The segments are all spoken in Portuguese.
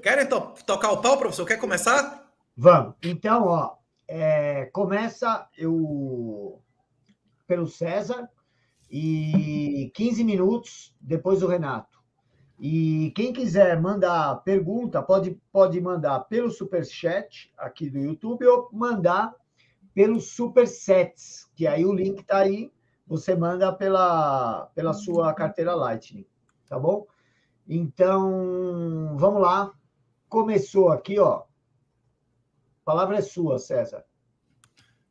Querem to tocar o pau, professor? Quer começar? Vamos. Então, ó, é, começa eu pelo César e 15 minutos depois o Renato. E quem quiser mandar pergunta, pode, pode mandar pelo superchat aqui do YouTube ou mandar pelo supersets, que aí o link tá aí, você manda pela, pela sua carteira Lightning, tá bom? Então, vamos lá, começou aqui, ó. A palavra é sua, César.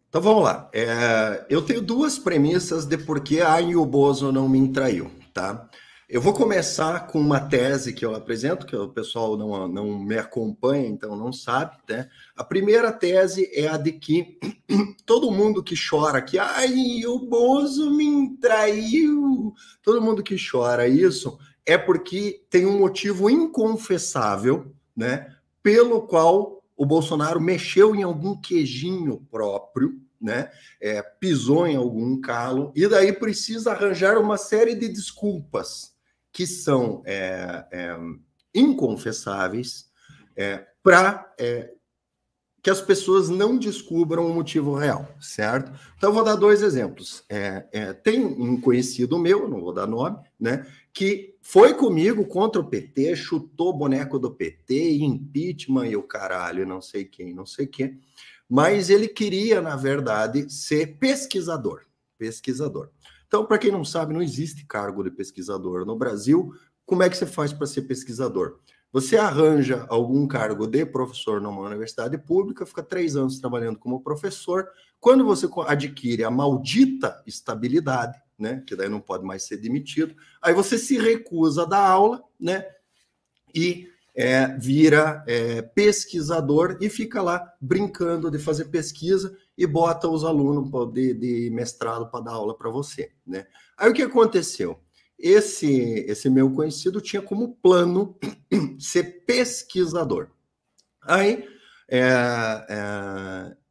Então vamos lá. É, eu tenho duas premissas de por que a Bozo não me traiu, tá? Eu vou começar com uma tese que eu apresento, que o pessoal não, não me acompanha, então não sabe, né? A primeira tese é a de que todo mundo que chora que ai, o Bozo me traiu, todo mundo que chora isso é porque tem um motivo inconfessável né, pelo qual o Bolsonaro mexeu em algum queijinho próprio, né, é, pisou em algum calo, e daí precisa arranjar uma série de desculpas que são é, é, inconfessáveis é, para é, que as pessoas não descubram o motivo real, certo? Então, eu vou dar dois exemplos. É, é, tem um conhecido meu, não vou dar nome, né? que foi comigo contra o PT, chutou o boneco do PT, impeachment e o caralho, não sei quem, não sei quem. Mas ele queria, na verdade, ser pesquisador. Pesquisador. Então, para quem não sabe, não existe cargo de pesquisador no Brasil. Como é que você faz para ser pesquisador? Você arranja algum cargo de professor numa universidade pública, fica três anos trabalhando como professor. Quando você adquire a maldita estabilidade, né? Que daí não pode mais ser demitido. Aí você se recusa da aula, né? E é, vira é, pesquisador e fica lá brincando de fazer pesquisa e bota os alunos de, de mestrado para dar aula para você, né? Aí o que aconteceu? Esse, esse meu conhecido tinha como plano ser pesquisador. Aí é, é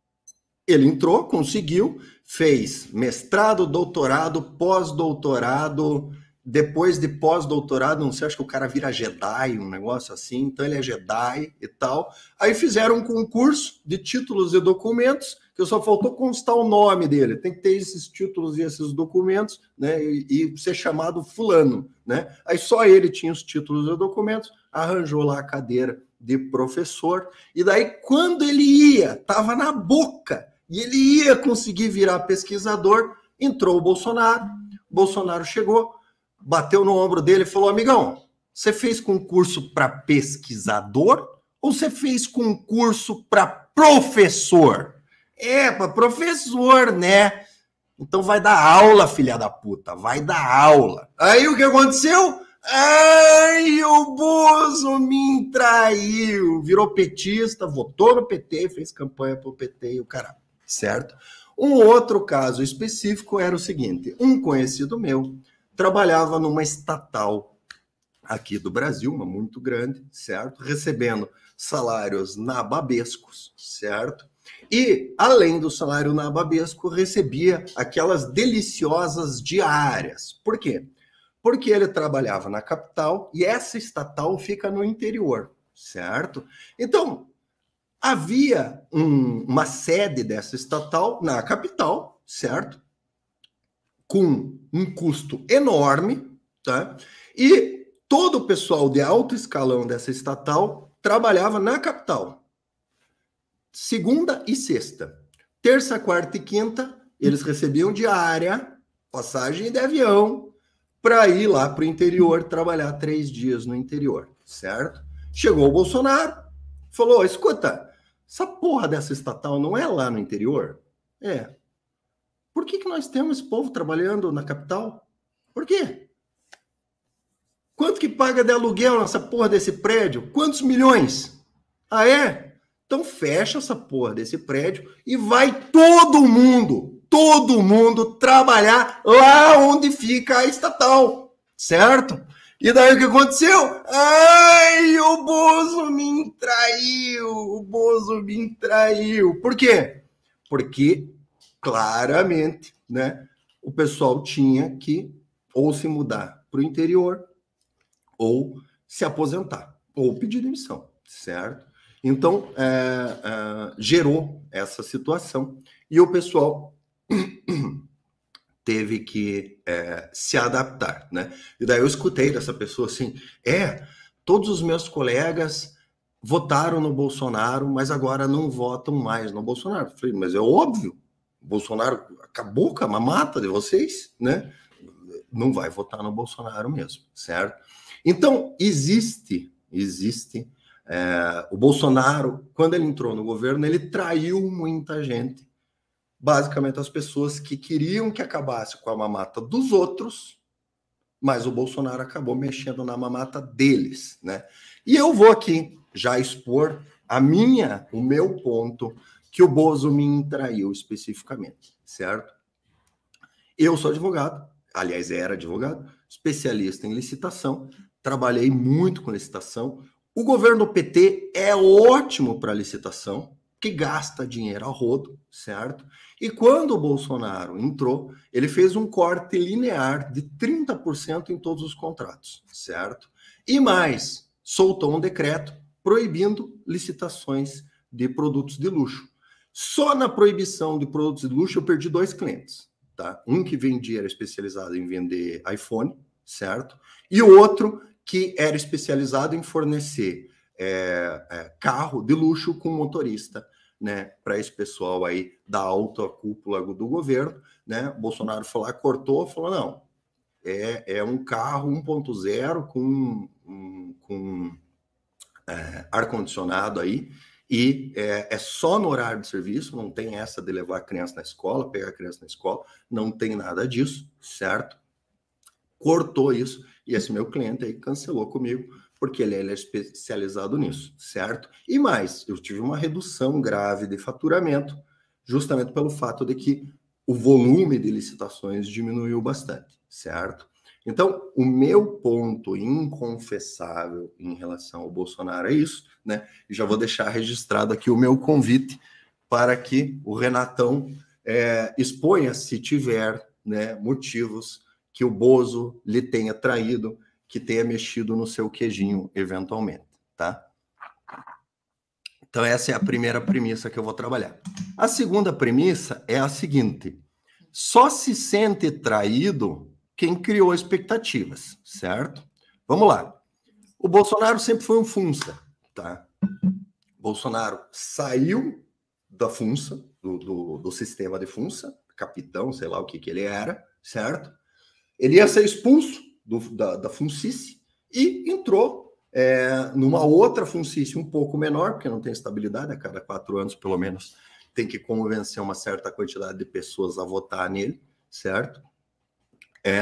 ele entrou, conseguiu, fez mestrado, doutorado, pós-doutorado, depois de pós-doutorado, não sei, acho que o cara vira Jedi, um negócio assim, então ele é Jedi e tal. Aí fizeram um concurso de títulos e documentos, que só faltou constar o nome dele. Tem que ter esses títulos e esses documentos, né? E, e ser chamado fulano, né? Aí só ele tinha os títulos e documentos, arranjou lá a cadeira de professor. E daí, quando ele ia, tava na boca e ele ia conseguir virar pesquisador. Entrou o Bolsonaro, Bolsonaro chegou, bateu no ombro dele e falou: Amigão, você fez concurso para pesquisador ou você fez concurso para professor? É, para professor, né? Então vai dar aula, filha da puta, vai dar aula. Aí o que aconteceu? Ai, o Bozo me traiu. Virou petista, votou no PT, fez campanha pro PT e o caralho certo? Um outro caso específico era o seguinte: um conhecido meu trabalhava numa estatal aqui do Brasil, uma muito grande, certo? Recebendo salários nababescos, certo? E, além do salário nababesco, recebia aquelas deliciosas diárias. Por quê? Porque ele trabalhava na capital e essa estatal fica no interior, certo? Então, Havia um, uma sede dessa estatal na capital, certo? Com um custo enorme, tá? E todo o pessoal de alto escalão dessa estatal trabalhava na capital. Segunda e sexta. Terça, quarta e quinta, eles recebiam diária, passagem de avião, para ir lá para o interior trabalhar três dias no interior, certo? Chegou o Bolsonaro, falou: escuta, essa porra dessa estatal não é lá no interior? É. Por que, que nós temos esse povo trabalhando na capital? Por quê? Quanto que paga de aluguel nessa porra desse prédio? Quantos milhões? Ah, é? Então fecha essa porra desse prédio e vai todo mundo, todo mundo trabalhar lá onde fica a estatal, certo? E daí o que aconteceu? Ai, o Bozo me traiu! O Bozo me traiu! Por quê? Porque claramente, né, o pessoal tinha que ou se mudar para o interior ou se aposentar ou pedir demissão, certo? Então é, é, gerou essa situação e o pessoal teve que é, se adaptar, né? E daí eu escutei dessa pessoa assim: é, todos os meus colegas votaram no Bolsonaro, mas agora não votam mais no Bolsonaro. Eu falei, mas é óbvio, Bolsonaro acabou com a mamata de vocês, né? Não vai votar no Bolsonaro mesmo, certo? Então, existe, existe. É, o Bolsonaro, quando ele entrou no governo, ele traiu muita gente basicamente as pessoas que queriam que acabasse com a mamata dos outros, mas o Bolsonaro acabou mexendo na mamata deles, né? E eu vou aqui já expor a minha, o meu ponto que o Bozo me traiu especificamente, certo? Eu sou advogado, aliás, era advogado, especialista em licitação, trabalhei muito com licitação. O governo PT é ótimo para licitação, que gasta dinheiro a rodo, certo? E quando o Bolsonaro entrou, ele fez um corte linear de 30% em todos os contratos, certo? E mais, soltou um decreto proibindo licitações de produtos de luxo. Só na proibição de produtos de luxo eu perdi dois clientes, tá? Um que vendia era especializado em vender iPhone, certo? E o outro que era especializado em fornecer é, é, carro de luxo com motorista né, para esse pessoal aí da alta cúpula do governo, né? Bolsonaro falou, cortou, falou não, é, é um carro 1.0 com, um, com é, ar condicionado aí e é, é, só no horário de serviço, não tem essa de levar a criança na escola, pegar a criança na escola, não tem nada disso, certo? Cortou isso e esse meu cliente aí cancelou comigo porque ele, é, ele é especializado nisso, certo? E mais, eu tive uma redução grave de faturamento, justamente pelo fato de que o volume de licitações diminuiu bastante, certo? Então, o meu ponto inconfessável em relação ao Bolsonaro é isso, né? E já vou deixar registrado aqui o meu convite para que o Renatão é, exponha, se tiver né, motivos que o Bozo lhe tenha traído que tenha mexido no seu queijinho, eventualmente, tá? Então, essa é a primeira premissa que eu vou trabalhar. A segunda premissa é a seguinte: só se sente traído quem criou expectativas, certo? Vamos lá. O Bolsonaro sempre foi um funça, tá? Bolsonaro saiu da funça, do, do, do, sistema de funça, capitão, sei lá o que, que ele era, certo? Ele ia ser expulso, do, da, da Funcice e entrou é, numa outra Funcice um pouco menor, porque não tem estabilidade, a cada quatro anos, pelo menos, tem que convencer uma certa quantidade de pessoas a votar nele, certo? É,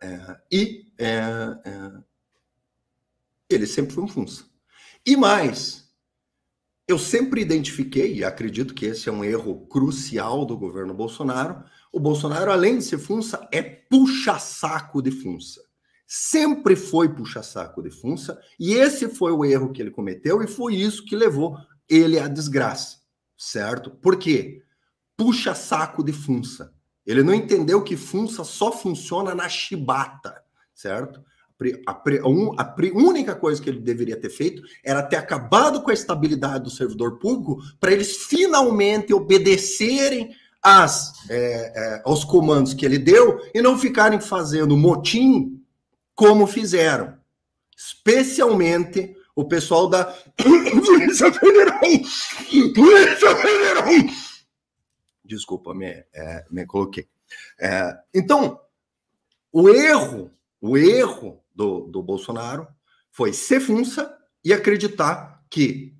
é, e é, é, ele sempre foi um Funça. E mais, eu sempre identifiquei, e acredito que esse é um erro crucial do governo Bolsonaro, o Bolsonaro, além de ser funça, é puxa-saco de funça sempre foi puxa-saco de Funça, e esse foi o erro que ele cometeu, e foi isso que levou ele à desgraça, certo? Por quê? Puxa-saco de Funça. Ele não entendeu que Funça só funciona na chibata, certo? A, pre, a pre, única coisa que ele deveria ter feito era ter acabado com a estabilidade do servidor público para eles finalmente obedecerem às, é, é, aos comandos que ele deu e não ficarem fazendo motim como fizeram. Especialmente o pessoal da Polícia Federal. Polícia Federal. Desculpa, me, é, me coloquei. É, então, o erro, o erro do, do Bolsonaro foi ser funça e acreditar que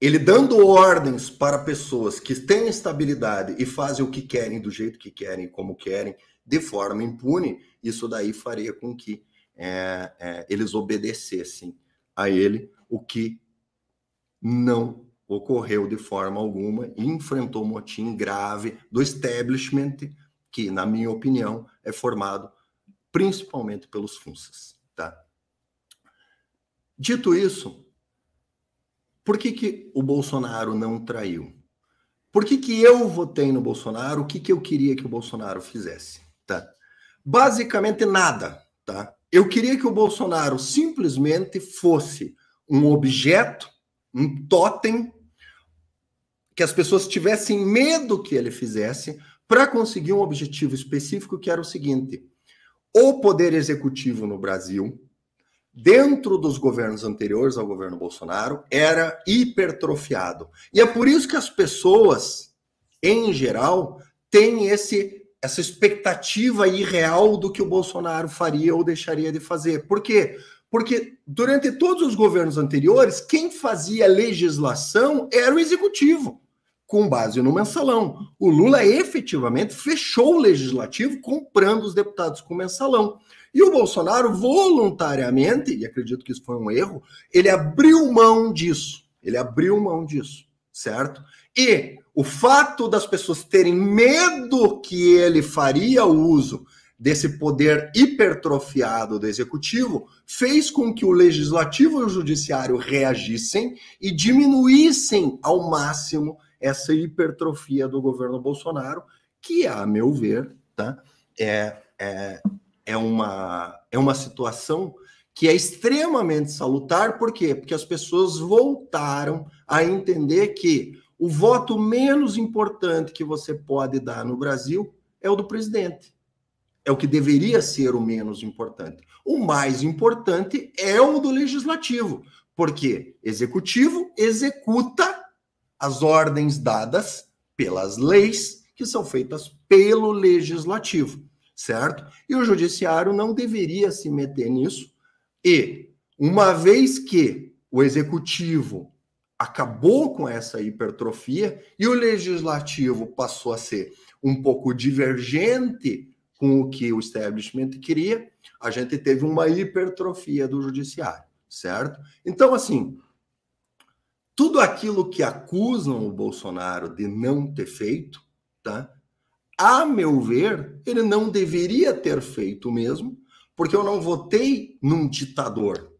ele dando ordens para pessoas que têm estabilidade e fazem o que querem, do jeito que querem, como querem, de forma impune, isso daí faria com que é, é, eles obedecessem a ele, o que não ocorreu de forma alguma e enfrentou um motim grave do establishment, que, na minha opinião, é formado principalmente pelos funças. Tá? Dito isso, por que, que o Bolsonaro não traiu? Por que, que eu votei no Bolsonaro? O que, que eu queria que o Bolsonaro fizesse? Tá? Basicamente nada. Tá? Eu queria que o Bolsonaro simplesmente fosse um objeto, um totem, que as pessoas tivessem medo que ele fizesse para conseguir um objetivo específico que era o seguinte: o poder executivo no Brasil, dentro dos governos anteriores ao governo Bolsonaro, era hipertrofiado. E é por isso que as pessoas, em geral, têm esse essa expectativa irreal do que o Bolsonaro faria ou deixaria de fazer. Por quê? Porque durante todos os governos anteriores, quem fazia legislação era o executivo, com base no mensalão. O Lula efetivamente fechou o legislativo comprando os deputados com mensalão. E o Bolsonaro voluntariamente, e acredito que isso foi um erro, ele abriu mão disso. Ele abriu mão disso, certo? E o fato das pessoas terem medo que ele faria uso desse poder hipertrofiado do executivo fez com que o legislativo e o judiciário reagissem e diminuíssem ao máximo essa hipertrofia do governo Bolsonaro, que, a meu ver, tá, é, é, é, uma, é uma situação que é extremamente salutar, por quê? Porque as pessoas voltaram a entender que o voto menos importante que você pode dar no Brasil é o do presidente. É o que deveria ser o menos importante. O mais importante é o do legislativo, porque executivo executa as ordens dadas pelas leis que são feitas pelo legislativo, certo? E o judiciário não deveria se meter nisso. E uma vez que o executivo acabou com essa hipertrofia e o legislativo passou a ser um pouco divergente com o que o establishment queria, a gente teve uma hipertrofia do judiciário, certo? Então, assim, tudo aquilo que acusam o Bolsonaro de não ter feito, tá? A meu ver, ele não deveria ter feito mesmo, porque eu não votei num ditador,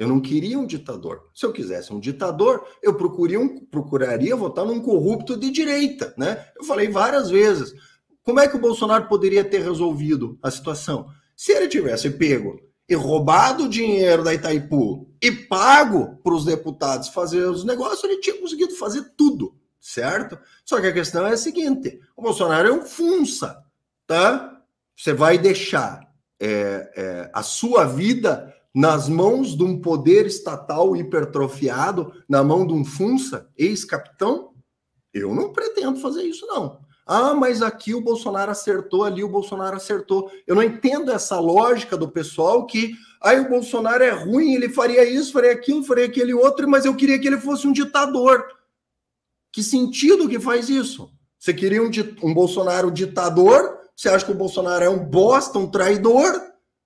eu não queria um ditador. Se eu quisesse um ditador, eu procuraria, um, procuraria votar num corrupto de direita, né? Eu falei várias vezes. Como é que o Bolsonaro poderia ter resolvido a situação? Se ele tivesse pego e roubado o dinheiro da Itaipu e pago para os deputados fazer os negócios, ele tinha conseguido fazer tudo, certo? Só que a questão é a seguinte: o Bolsonaro é um funça, tá? Você vai deixar é, é, a sua vida nas mãos de um poder estatal hipertrofiado, na mão de um Funça, ex-capitão? Eu não pretendo fazer isso, não. Ah, mas aqui o Bolsonaro acertou, ali o Bolsonaro acertou. Eu não entendo essa lógica do pessoal que aí ah, o Bolsonaro é ruim, ele faria isso, faria aquilo, faria aquele outro, mas eu queria que ele fosse um ditador. Que sentido que faz isso? Você queria um, um Bolsonaro ditador? Você acha que o Bolsonaro é um bosta, um traidor?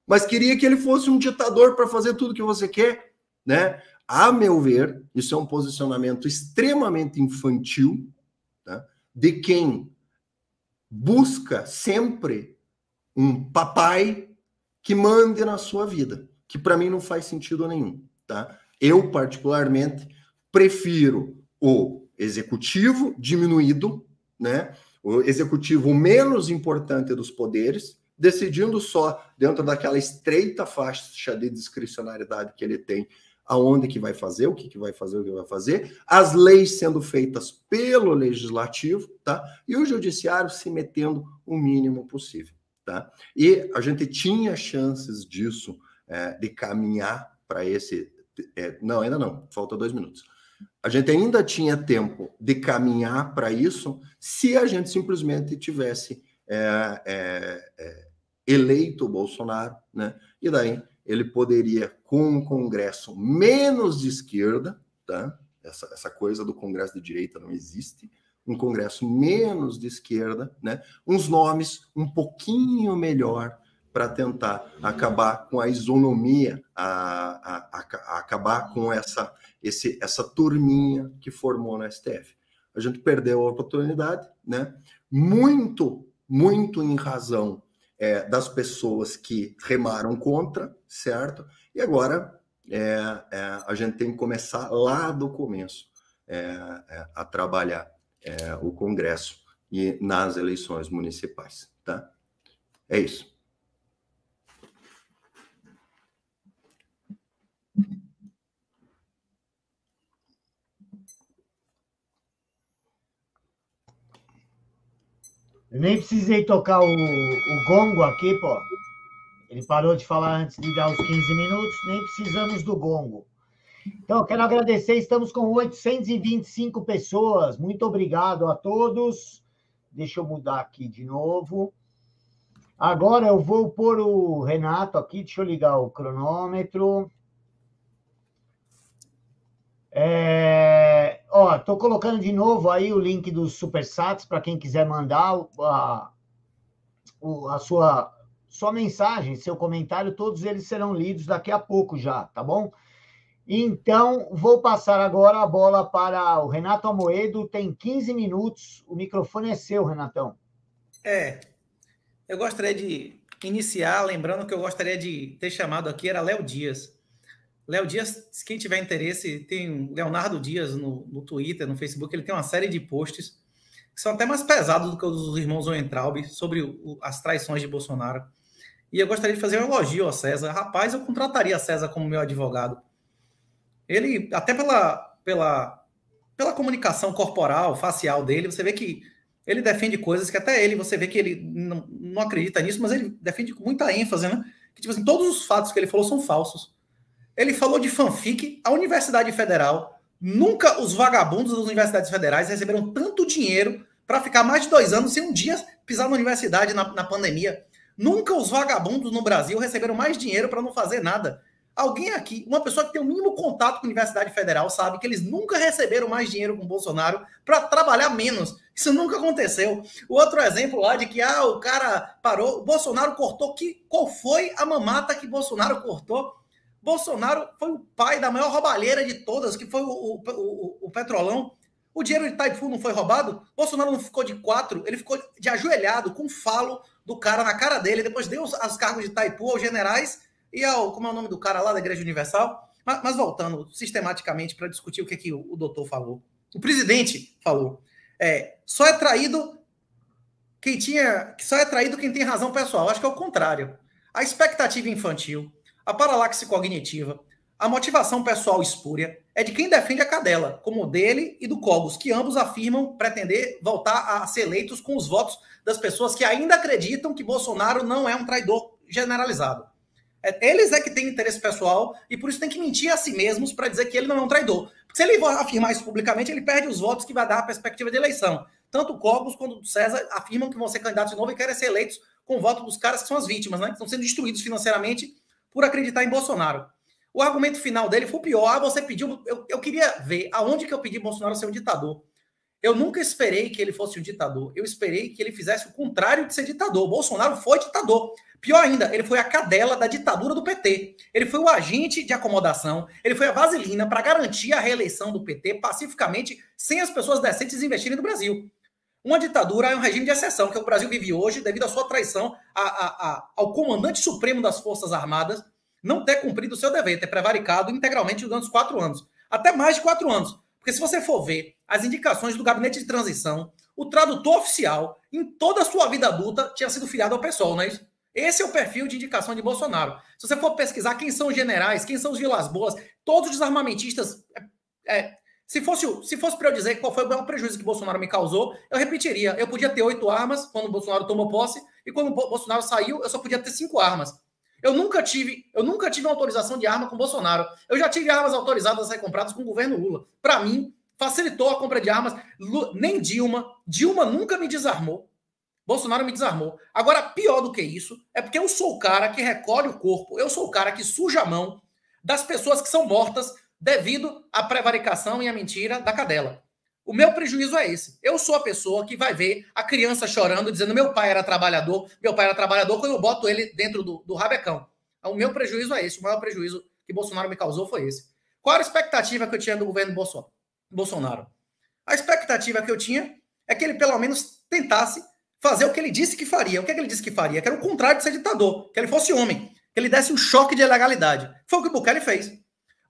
mas queria que ele fosse um ditador para fazer tudo que você quer, né? A meu ver, isso é um posicionamento extremamente infantil tá? de quem busca sempre um papai que mande na sua vida, que para mim não faz sentido nenhum, tá? Eu particularmente prefiro o executivo diminuído, né? O executivo menos importante dos poderes, decidindo só dentro daquela estreita faixa de discricionariedade que ele tem, aonde que vai fazer, o que, que vai fazer, o que vai fazer, as leis sendo feitas pelo legislativo, tá? E o judiciário se metendo o mínimo possível, tá? E a gente tinha chances disso é, de caminhar para esse, é, não, ainda não, falta dois minutos. A gente ainda tinha tempo de caminhar para isso, se a gente simplesmente tivesse é, é, é, eleito o Bolsonaro, né? E daí ele poderia, com um Congresso menos de esquerda, tá? Essa, essa coisa do Congresso de direita não existe. Um Congresso menos de esquerda, né? Uns nomes um pouquinho melhor para tentar acabar com a isonomia, a, a, a, acabar com essa, esse, essa turminha que formou na STF. A gente perdeu a oportunidade, né? Muito muito em razão é, das pessoas que remaram contra, certo? E agora é, é a gente tem que começar lá do começo é, é, a trabalhar o Congresso e nas eleições municipais, tá? É isso. Eu nem precisei tocar o, o gongo aqui, pô. Ele parou de falar antes de dar os 15 minutos, nem precisamos do gongo. Então, eu quero agradecer, estamos com 825 pessoas. Muito obrigado a todos. Deixa eu mudar aqui de novo. Agora eu vou pôr o Renato aqui, deixa eu ligar o cronômetro. É... Ó, tô colocando de novo aí o link dos Sats para quem quiser mandar a, a sua, sua mensagem, seu comentário, todos eles serão lidos daqui a pouco já, tá bom? Então, vou passar agora a bola para o Renato Amoedo, tem 15 minutos, o microfone é seu, Renatão. É, eu gostaria de iniciar lembrando que eu gostaria de ter chamado aqui, era Léo Dias. Léo Dias, se quem tiver interesse, tem Leonardo Dias no, no Twitter, no Facebook, ele tem uma série de posts que são até mais pesados do que os dos irmãos Weintraub sobre o, as traições de Bolsonaro. E eu gostaria de fazer um elogio ao César. Rapaz, eu contrataria César como meu advogado. Ele, até pela, pela, pela comunicação corporal, facial dele, você vê que ele defende coisas que até ele, você vê que ele não, não acredita nisso, mas ele defende com muita ênfase, né? Que, tipo assim, todos os fatos que ele falou são falsos. Ele falou de fanfic. A Universidade Federal. Nunca os vagabundos das universidades federais receberam tanto dinheiro para ficar mais de dois anos sem um dia pisar na universidade na, na pandemia. Nunca os vagabundos no Brasil receberam mais dinheiro para não fazer nada. Alguém aqui, uma pessoa que tem o mínimo contato com a Universidade Federal, sabe que eles nunca receberam mais dinheiro com o Bolsonaro para trabalhar menos. Isso nunca aconteceu. O outro exemplo lá de que ah, o cara parou, o Bolsonaro cortou que qual foi a mamata que Bolsonaro cortou? Bolsonaro foi o pai da maior roubalheira de todas, que foi o, o, o, o Petrolão. O dinheiro de Taipu não foi roubado? Bolsonaro não ficou de quatro, ele ficou de ajoelhado, com o falo do cara na cara dele. Depois deu as cargos de Taipu aos generais e ao. Como é o nome do cara lá da Igreja Universal? Mas, mas voltando sistematicamente para discutir o que, que o, o, doutor falou. O presidente falou. É, só é traído quem tinha. Só é traído quem tem razão pessoal. Acho que é o contrário. A expectativa infantil, a paralaxe cognitiva, a motivação pessoal espúria é de quem defende a cadela, como dele e do Cogos, que ambos afirmam pretender voltar a ser eleitos com os votos das pessoas que ainda acreditam que Bolsonaro não é um traidor generalizado. É, eles é que têm interesse pessoal e por isso tem que mentir a si mesmos para dizer que ele não é um traidor. Porque se ele afirmar isso publicamente, ele perde os votos que vai dar a perspectiva de eleição. Tanto o Cogos quanto o César afirmam que vão ser candidatos de novo e querem ser eleitos com o voto dos caras que são as vítimas, né? Que estão sendo destruídos financeiramente por acreditar em Bolsonaro. O argumento final dele foi o pior. Ah, você pediu. Eu, eu queria ver aonde que eu pedi Bolsonaro ser um ditador. Eu nunca esperei que ele fosse um ditador. Eu esperei que ele fizesse o contrário de ser ditador. Bolsonaro foi ditador. Pior ainda, ele foi a cadela da ditadura do PT. Ele foi o agente de acomodação. Ele foi a vaselina para garantir a reeleição do PT pacificamente, sem as pessoas decentes investirem no Brasil. Uma ditadura é um regime de exceção, que o Brasil vive hoje devido à sua traição a, a, a, ao comandante supremo das Forças Armadas não ter cumprido o seu dever, ter prevaricado integralmente durante os quatro anos. Até mais de quatro anos. Porque se você for ver as indicações do gabinete de transição, o tradutor oficial, em toda a sua vida adulta, tinha sido filiado ao pessoal. não é isso? Esse é o perfil de indicação de Bolsonaro. Se você for pesquisar quem são os generais, quem são os Vilas Boas, todos os armamentistas é, é se fosse, se fosse para eu dizer qual foi o maior prejuízo que Bolsonaro me causou, eu repetiria. Eu podia ter oito armas quando Bolsonaro tomou posse, e quando Bolsonaro saiu, eu só podia ter cinco armas. Eu nunca tive, eu nunca tive autorização de arma com Bolsonaro. Eu já tive armas autorizadas a ser compradas com o governo Lula. Para mim, facilitou a compra de armas. Lula, nem Dilma. Dilma nunca me desarmou. Bolsonaro me desarmou. Agora, pior do que isso, é porque eu sou o cara que recolhe o corpo, eu sou o cara que suja a mão das pessoas que são mortas devido à prevaricação e à mentira da cadela. O meu prejuízo é esse. Eu sou a pessoa que vai ver a criança chorando, dizendo: meu pai era trabalhador, meu pai era trabalhador, quando eu boto ele dentro do, do rabecão. Então, o meu prejuízo é esse. O maior prejuízo que Bolsonaro me causou foi esse. Qual era a expectativa que eu tinha do governo Bolsonaro? A expectativa que eu tinha é que ele pelo menos tentasse fazer o que ele disse que faria. O que, é que ele disse que faria? Que era o contrário de ser ditador, que ele fosse homem, que ele desse um choque de ilegalidade. Foi o que o Bukele fez.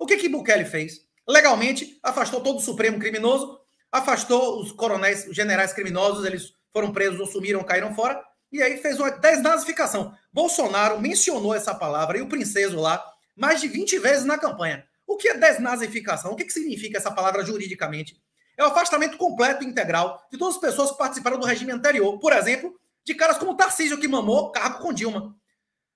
O que que Bukele fez? Legalmente, afastou todo o Supremo criminoso, afastou os coronéis, os generais criminosos, eles foram presos ou sumiram, caíram fora, e aí fez uma desnazificação. Bolsonaro mencionou essa palavra e o princeso lá mais de 20 vezes na campanha. O que é desnazificação? O que, que significa essa palavra juridicamente? É o afastamento completo e integral de todas as pessoas que participaram do regime anterior. Por exemplo, de caras como Tarcísio, que mamou cargo com Dilma.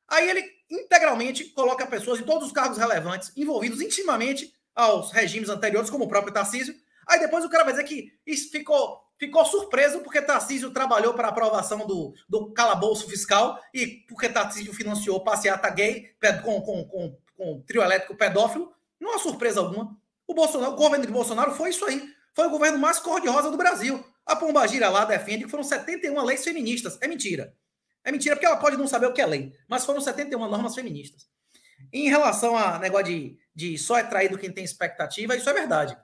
Aí ele integralmente coloca pessoas em todos os cargos relevantes, envolvidos intimamente aos regimes anteriores, como o próprio Tarcísio. Aí depois o cara vai dizer que ficou, ficou surpreso porque Tarcísio trabalhou para a aprovação do, do calabouço fiscal e porque Tarcísio financiou passeata gay com, com, com, com trio elétrico pedófilo. Não é surpresa alguma. O, Bolsonaro, o governo de Bolsonaro foi isso aí. Foi o governo mais cor-de-rosa do Brasil. A Pombagira lá defende que foram 71 leis feministas. É mentira. É mentira, porque ela pode não saber o que é lei, mas foram 71 normas feministas. Em relação a negócio de, de só é traído quem tem expectativa, isso é verdade.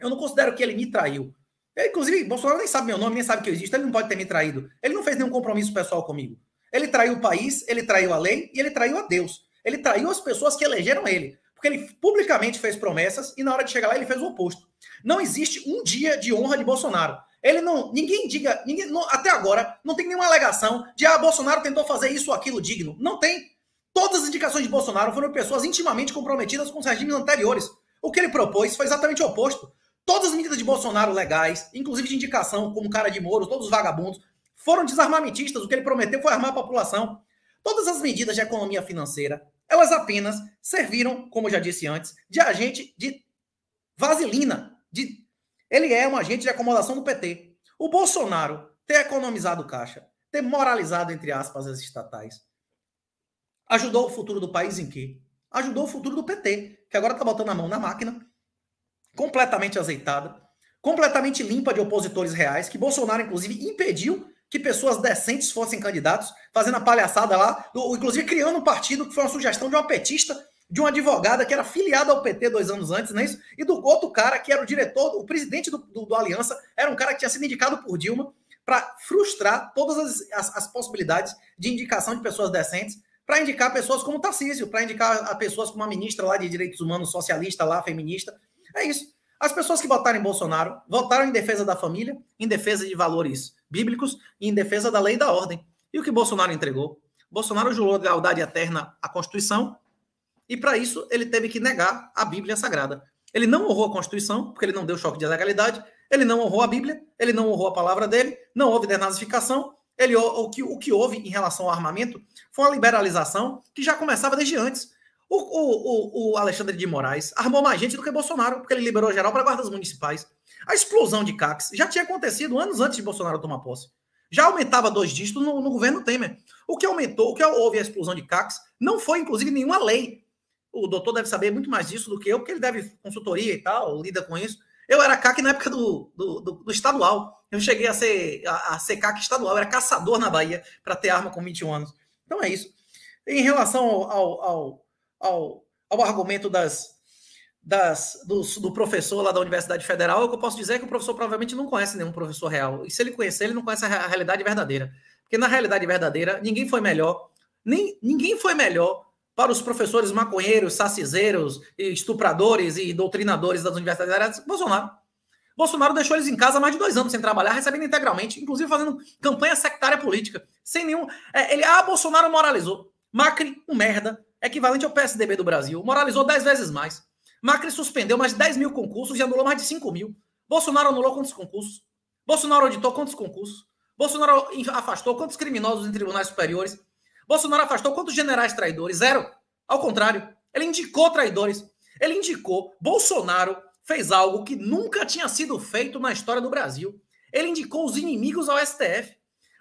Eu não considero que ele me traiu. Eu, inclusive, Bolsonaro nem sabe meu nome, nem sabe que eu existo, ele não pode ter me traído. Ele não fez nenhum compromisso pessoal comigo. Ele traiu o país, ele traiu a lei e ele traiu a Deus. Ele traiu as pessoas que elegeram ele. Porque ele publicamente fez promessas e na hora de chegar lá ele fez o oposto. Não existe um dia de honra de Bolsonaro. Ele não. Ninguém diga. Ninguém, não, até agora, não tem nenhuma alegação de ah, Bolsonaro tentou fazer isso ou aquilo digno. Não tem. Todas as indicações de Bolsonaro foram pessoas intimamente comprometidas com os regimes anteriores. O que ele propôs foi exatamente o oposto. Todas as medidas de Bolsonaro legais, inclusive de indicação, como cara de Moro, todos os vagabundos, foram desarmamentistas. O que ele prometeu foi armar a população. Todas as medidas de economia financeira, elas apenas serviram, como eu já disse antes, de agente de vaselina, de ele é um agente de acomodação do PT. O Bolsonaro ter economizado caixa, ter moralizado, entre aspas, as estatais, ajudou o futuro do país em quê? Ajudou o futuro do PT, que agora está botando a mão na máquina, completamente azeitada, completamente limpa de opositores reais, que Bolsonaro, inclusive, impediu que pessoas decentes fossem candidatos, fazendo a palhaçada lá, inclusive criando um partido que foi uma sugestão de uma petista de uma advogada que era filiada ao PT dois anos antes, não é isso? E do outro cara que era o diretor, o presidente do, do, do Aliança, era um cara que tinha sido indicado por Dilma para frustrar todas as, as, as, possibilidades de indicação de pessoas decentes, para indicar pessoas como Tarcísio, para indicar a pessoas como a ministra lá de Direitos Humanos, socialista lá, feminista. É isso. As pessoas que votaram em Bolsonaro votaram em defesa da família, em defesa de valores bíblicos e em defesa da lei e da ordem. E o que Bolsonaro entregou? Bolsonaro jurou lealdade eterna à Constituição, e para isso, ele teve que negar a Bíblia Sagrada. Ele não honrou a Constituição, porque ele não deu choque de legalidade, ele não honrou a Bíblia, ele não honrou a palavra dele, não houve denazificação, ele, o, que, o que houve em relação ao armamento foi uma liberalização que já começava desde antes. O, o, o, Alexandre de Moraes armou mais gente do que Bolsonaro, porque ele liberou geral para guardas municipais. A explosão de CACs já tinha acontecido anos antes de Bolsonaro tomar posse. Já aumentava dois dígitos no, no governo Temer. O que aumentou, o que houve a explosão de CACs, não foi, inclusive, nenhuma lei o doutor deve saber muito mais disso do que eu, porque ele deve consultoria e tal, lida com isso. Eu era CAC na época do, do, do, do estadual. Eu cheguei a ser, a, a ser CAC estadual, eu era caçador na Bahia para ter arma com 21 anos. Então é isso. Em relação ao, ao, ao, ao argumento das, das, do, do, professor lá da Universidade Federal, é o que eu posso dizer é que o professor provavelmente não conhece nenhum professor real. E se ele conhecer, ele não conhece a realidade verdadeira. Porque na realidade verdadeira, ninguém foi melhor, nem ninguém foi melhor para os professores maconheiros, sacizeiros, estupradores e doutrinadores das universidades, Bolsonaro. Bolsonaro deixou eles em casa há mais de dois anos sem trabalhar, recebendo integralmente, inclusive fazendo campanha sectária política, sem nenhum. É, ele, ah, Bolsonaro moralizou. Macri, um merda, equivalente ao PSDB do Brasil, moralizou dez vezes mais. Macri suspendeu mais de 10 mil concursos e anulou mais de 5 mil. Bolsonaro anulou quantos concursos? Bolsonaro auditou quantos concursos? Bolsonaro afastou quantos criminosos em tribunais superiores? Bolsonaro afastou quantos generais traidores? Zero. Ao contrário, ele indicou traidores. Ele indicou. Bolsonaro fez algo que nunca tinha sido feito na história do Brasil. Ele indicou os inimigos ao STF.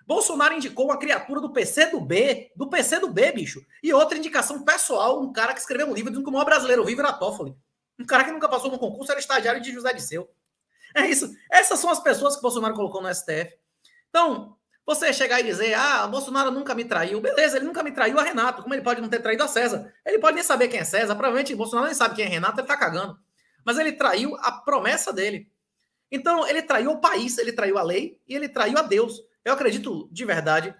Bolsonaro indicou uma criatura do PC do B, do PC do B, bicho. E outra indicação pessoal, um cara que escreveu um livro dizendo que o maior brasileiro vive era Toffoli. Um cara que nunca passou no concurso, era estagiário de José de Seu. É isso. Essas são as pessoas que Bolsonaro colocou no STF. Então, você chegar e dizer, ah, Bolsonaro nunca me traiu. Beleza, ele nunca me traiu a Renato. Como ele pode não ter traído a César? Ele pode nem saber quem é César. Provavelmente Bolsonaro nem sabe quem é Renato, ele tá cagando. Mas ele traiu a promessa dele. Então, ele traiu o país, ele traiu a lei e ele traiu a Deus. Eu acredito de verdade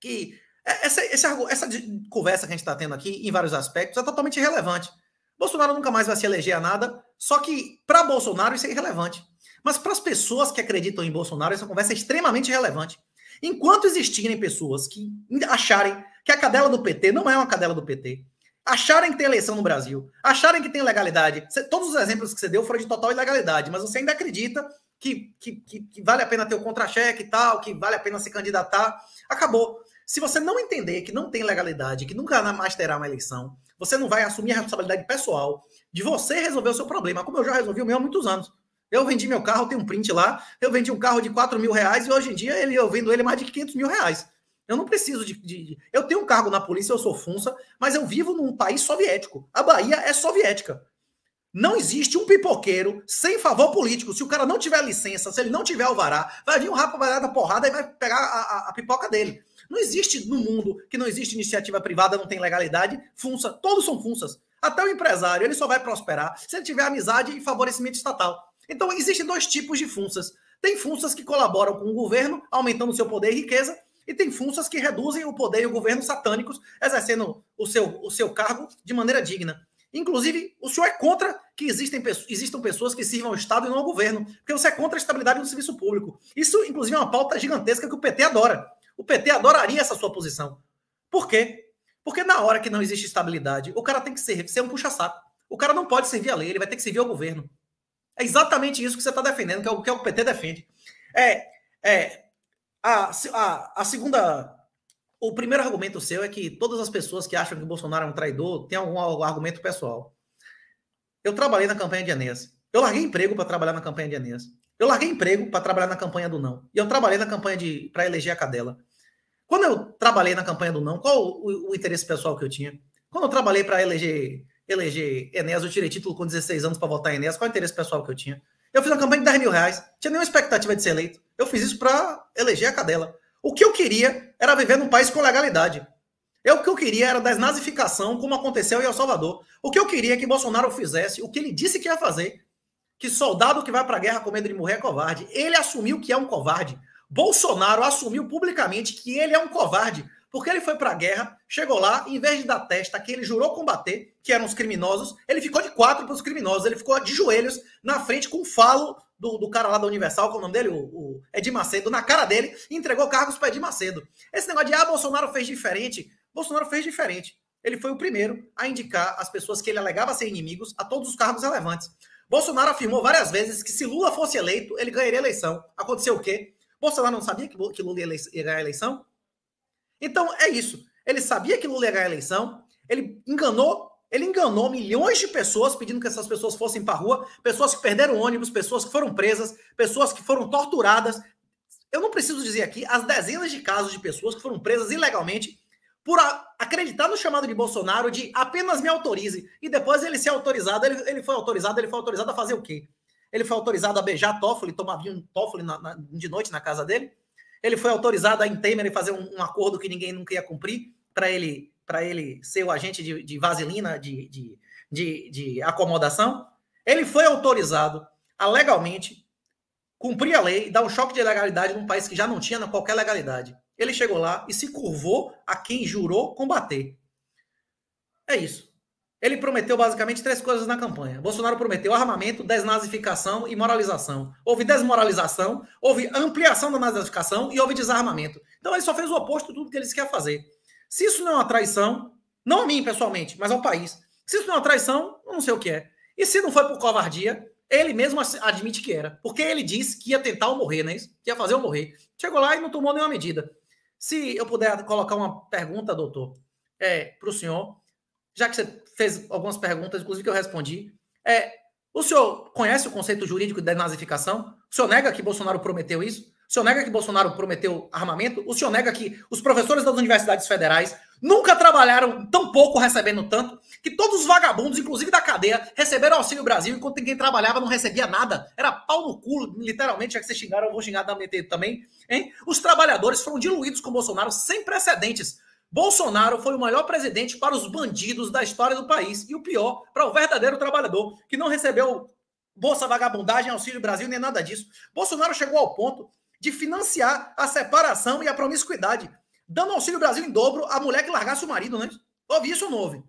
que é, essa, essa, essa conversa que a gente está tendo aqui, em vários aspectos, é totalmente irrelevante. Bolsonaro nunca mais vai se eleger a nada, só que para Bolsonaro isso é irrelevante. Mas para as pessoas que acreditam em Bolsonaro, essa conversa é extremamente relevante. Enquanto existirem pessoas que acharem que a cadela do PT não é uma cadela do PT, acharem que tem eleição no Brasil, acharem que tem legalidade, todos os exemplos que você deu foram de total ilegalidade, mas você ainda acredita que, que, que, que vale a pena ter o contra-cheque e tal, que vale a pena se candidatar, acabou. Se você não entender que não tem legalidade, que nunca mais terá uma eleição, você não vai assumir a responsabilidade pessoal de você resolver o seu problema, como eu já resolvi o meu há muitos anos. Eu vendi meu carro, tem um print lá. Eu vendi um carro de 4 mil reais e hoje em dia ele, eu vendo ele mais de 500 mil reais. Eu não preciso de, de, Eu tenho um cargo na polícia, eu sou funça, mas eu vivo num país soviético. A Bahia é soviética. Não existe um pipoqueiro sem favor político. Se o cara não tiver licença, se ele não tiver alvará, vai vir um rapaz da porrada e vai pegar a, a, a pipoca dele. Não existe no mundo que não existe iniciativa privada, não tem legalidade, funça. Todos são funças. Até o empresário, ele só vai prosperar se ele tiver amizade e favorecimento estatal. Então, existem dois tipos de funças. Tem funças que colaboram com o governo, aumentando seu poder e riqueza, e tem funças que reduzem o poder e o governo satânicos, exercendo o seu, o seu cargo de maneira digna. Inclusive, o senhor é contra que existem, existam pessoas que sirvam ao Estado e não ao governo, porque você é contra a estabilidade do serviço público. Isso, inclusive, é uma pauta gigantesca que o PT adora. O PT adoraria essa sua posição. Por quê? Porque na hora que não existe estabilidade, o cara tem que ser, ser um puxa-saco. O cara não pode servir a lei, ele vai ter que servir ao governo. É exatamente isso que você está defendendo, que é o que é o PT defende. É, é a, a, a segunda. O primeiro argumento seu é que todas as pessoas que acham que o Bolsonaro é um traidor têm algum argumento pessoal. Eu trabalhei na campanha de Enéas. Eu larguei emprego para trabalhar na campanha de Enéas. Eu larguei emprego para trabalhar na campanha do não. E eu trabalhei na campanha de para eleger a cadela. Quando eu trabalhei na campanha do não, qual o, o interesse pessoal que eu tinha? Quando eu trabalhei para eleger eleger Enéas, eu tirei título com 16 anos para votar em Enéas. Qual é o interesse pessoal que eu tinha? Eu fiz uma campanha de 10 mil reais, tinha nenhuma expectativa de ser eleito. Eu fiz isso para eleger a cadela. O que eu queria era viver num país com legalidade. Eu, o que eu queria era desnazificação, como aconteceu em El Salvador. O que eu queria é que Bolsonaro fizesse o que ele disse que ia fazer, que soldado que vai para a guerra com medo de morrer é covarde. Ele assumiu que é um covarde. Bolsonaro assumiu publicamente que ele é um covarde, porque ele foi para a guerra, chegou lá, em vez de dar testa que ele jurou combater, que eram os criminosos, ele ficou de quatro para os criminosos, ele ficou de joelhos na frente com o falo do, do cara lá da Universal, qual é o nome dele? O, o Edir Macedo, na cara dele, e entregou cargos para Ed Macedo. Esse negócio de, ah, Bolsonaro fez diferente. Bolsonaro fez diferente. Ele foi o primeiro a indicar as pessoas que ele alegava ser inimigos a todos os cargos relevantes. Bolsonaro afirmou várias vezes que se Lula fosse eleito, ele ganharia a eleição. Aconteceu o quê? Bolsonaro não sabia que Lula ia ganhar a eleição? Então, é isso. Ele sabia que Lula ia ganhar a eleição, ele enganou ele enganou milhões de pessoas pedindo que essas pessoas fossem para a rua, pessoas que perderam ônibus, pessoas que foram presas, pessoas que foram torturadas. Eu não preciso dizer aqui as dezenas de casos de pessoas que foram presas ilegalmente por acreditar no chamado de Bolsonaro de apenas me autorize. E depois ele ser autorizado, ele, ele foi autorizado, ele foi autorizado a fazer o quê? Ele foi autorizado a beijar Toffoli, tomar vinho Toffoli na, na, de noite na casa dele. Ele foi autorizado a e fazer um, um acordo que ninguém nunca ia cumprir para ele para ele ser o agente de, de vaselina, de, de, de, de acomodação, ele foi autorizado a legalmente cumprir a lei e dar um choque de legalidade num país que já não tinha qualquer legalidade. Ele chegou lá e se curvou a quem jurou combater. É isso. Ele prometeu basicamente três coisas na campanha. Bolsonaro prometeu armamento, desnazificação e moralização. Houve desmoralização, houve ampliação da nazificação e houve desarmamento. Então ele só fez o oposto de tudo que ele quer fazer. Se isso não é uma traição, não a mim pessoalmente, mas ao país, se isso não é uma traição, eu não sei o que é. E se não foi por covardia, ele mesmo admite que era. Porque ele disse que ia tentar ou morrer, né? Que ia fazer ou morrer. Chegou lá e não tomou nenhuma medida. Se eu puder colocar uma pergunta, doutor, é, para o senhor, já que você fez algumas perguntas, inclusive que eu respondi, é, o senhor conhece o conceito jurídico de nazificação? O senhor nega que Bolsonaro prometeu isso? O senhor nega que Bolsonaro prometeu armamento? O senhor nega que os professores das universidades federais nunca trabalharam tão pouco recebendo tanto? Que todos os vagabundos, inclusive da cadeia, receberam auxílio Brasil enquanto quem trabalhava não recebia nada? Era pau no culo, literalmente, já é que vocês xingaram, eu vou xingar da MT também. Hein? Os trabalhadores foram diluídos com Bolsonaro sem precedentes. Bolsonaro foi o maior presidente para os bandidos da história do país e o pior para o verdadeiro trabalhador que não recebeu Bolsa Vagabundagem, Auxílio Brasil, nem nada disso. Bolsonaro chegou ao ponto de financiar a separação e a promiscuidade, dando auxílio Brasil em dobro à mulher que largasse o marido, né? Houve isso ou não houve?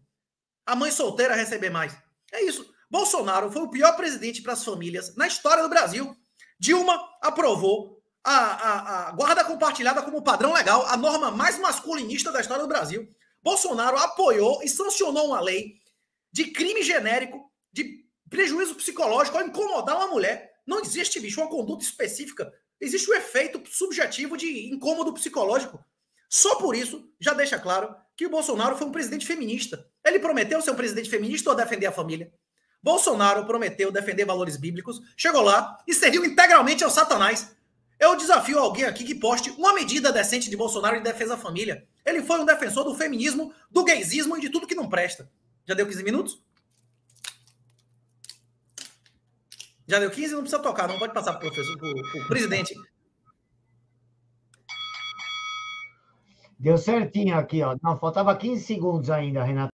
A mãe solteira receber mais. É isso. Bolsonaro foi o pior presidente para as famílias na história do Brasil. Dilma aprovou a, a, a, guarda compartilhada como padrão legal, a norma mais masculinista da história do Brasil. Bolsonaro apoiou e sancionou uma lei de crime genérico, de prejuízo psicológico ao incomodar uma mulher. Não existe, bicho, uma conduta específica Existe o um efeito subjetivo de incômodo psicológico. Só por isso já deixa claro que o Bolsonaro foi um presidente feminista. Ele prometeu ser um presidente feminista ou defender a família. Bolsonaro prometeu defender valores bíblicos, chegou lá e serviu integralmente ao Satanás. Eu desafio alguém aqui que poste uma medida decente de Bolsonaro em defesa da família. Ele foi um defensor do feminismo, do gaysismo e de tudo que não presta. Já deu 15 minutos? Já deu 15, não precisa tocar, não pode passar para o professor, para o presidente. Deu certinho aqui, ó. Não, faltava 15 segundos ainda, Renato.